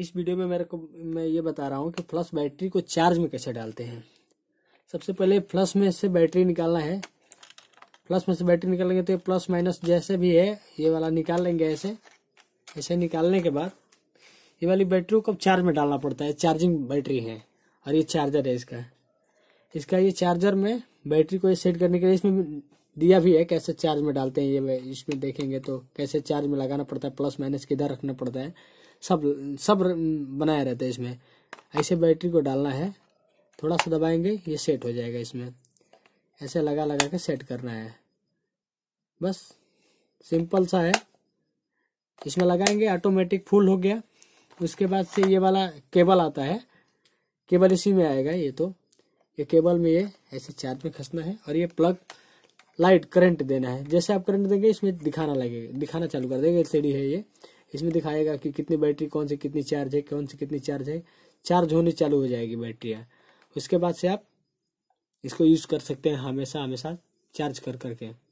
इस वीडियो में मेरे को मैं ये बता रहा हूँ कि फ्लस बैटरी को चार्ज में कैसे डालते हैं सबसे पहले फ्लस में से बैटरी निकालना है प्लस में से बैटरी निकालेंगे तो ये प्लस माइनस जैसे भी है ये वाला निकाल लेंगे ऐसे ऐसे निकालने के बाद ये वाली बैटरी को चार्ज में डालना पड़ता है चार्जिंग बैटरी है और ये चार्जर है इसका इसका ये चार्जर में बैटरी को ये सेट करने के लिए इसमें दिया भी है कैसे चार्ज में डालते हैं ये इसमें देखेंगे तो कैसे चार्ज में लगाना पड़ता है प्लस माइनस किधर रखना पड़ता है सब सब बनाया रहता है इसमें ऐसे बैटरी को डालना है थोड़ा सा दबाएंगे ये सेट हो जाएगा इसमें ऐसे लगा लगा के सेट करना है बस सिंपल सा है इसमें लगाएंगे ऑटोमेटिक फुल हो गया उसके बाद से ये वाला केबल आता है केबल इसी में आएगा ये तो ये केबल में ये ऐसे चार्ज में खसना है और ये प्लग लाइट करंट देना है जैसे आप करंट देंगे इसमें दिखाना लगेगा दिखाना चालू कर देगा एलसीडी है ये इसमें दिखाएगा कि कितनी बैटरी कौन सी कितनी चार्ज है कौन सी कितनी चार्ज है चार्ज होने चालू हो जाएगी बैटरियाँ उसके बाद से आप इसको यूज कर सकते हैं हमेशा हमेशा चार्ज कर करके